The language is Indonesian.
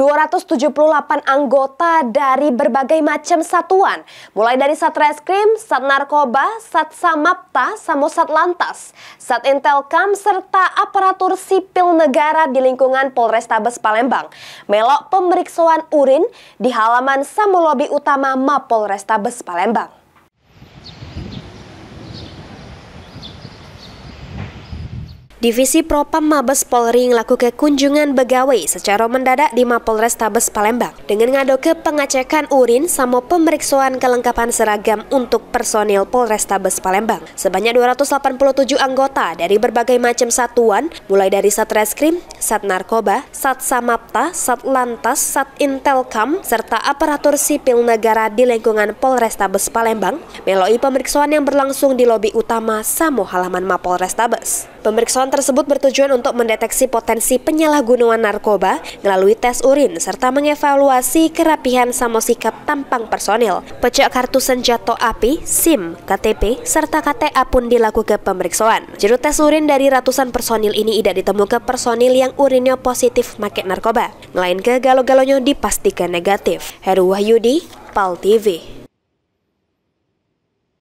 278 anggota dari berbagai macam satuan, mulai dari Satreskrim, Sat Narkoba, Sat Samapta, Samosat Lantas, Sat Intelkam, serta aparatur sipil negara di lingkungan Polrestabes Palembang. Melok pemeriksaan urin di halaman Samulobi Utama Mapolrestabes Palembang. Divisi Propam Mabes Polri melakukan kunjungan begawe secara mendadak di Mapolres Tabes Palembang dengan ngado ke pengecekan urin sama pemeriksaan kelengkapan seragam untuk personil Polres Tabes Palembang. Sebanyak 287 anggota dari berbagai macam satuan, mulai dari Satreskrim, Sat Narkoba, Sat Samapta, Sat Lantas, Sat Intelkam, serta aparatur sipil negara di lingkungan Polres Tabes Palembang, meloi pemeriksaan yang berlangsung di lobi utama Samo halaman Mapolres Tabes. Pemeriksaan tersebut bertujuan untuk mendeteksi potensi penyalahgunaan narkoba melalui tes urin serta mengevaluasi kerapihan samosikap tampang personil. Pecak kartu senjata api, SIM, KTP, serta KTA pun dilakukan pemeriksaan. Juru tes urin dari ratusan personil ini tidak ditemukan personil yang urinnya positif maket narkoba, melainkan galo-galonya dipastikan negatif. Heru Wahyudi, PAL TV.